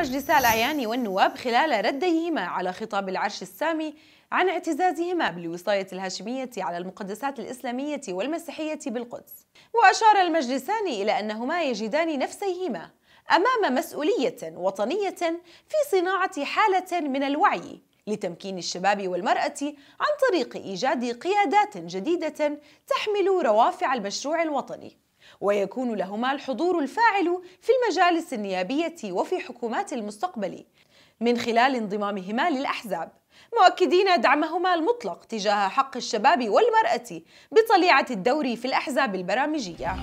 مجلس الأعيان والنواب خلال رديهما على خطاب العرش السامي عن اعتزازهما بالوصاية الهاشمية على المقدسات الإسلامية والمسيحية بالقدس وأشار المجلسان إلى أنهما يجدان نفسيهما أمام مسؤولية وطنية في صناعة حالة من الوعي لتمكين الشباب والمرأة عن طريق إيجاد قيادات جديدة تحمل روافع المشروع الوطني ويكون لهما الحضور الفاعل في المجالس النيابية وفي حكومات المستقبل من خلال انضمامهما للأحزاب مؤكدين دعمهما المطلق تجاه حق الشباب والمرأة بطليعة الدور في الأحزاب البرامجية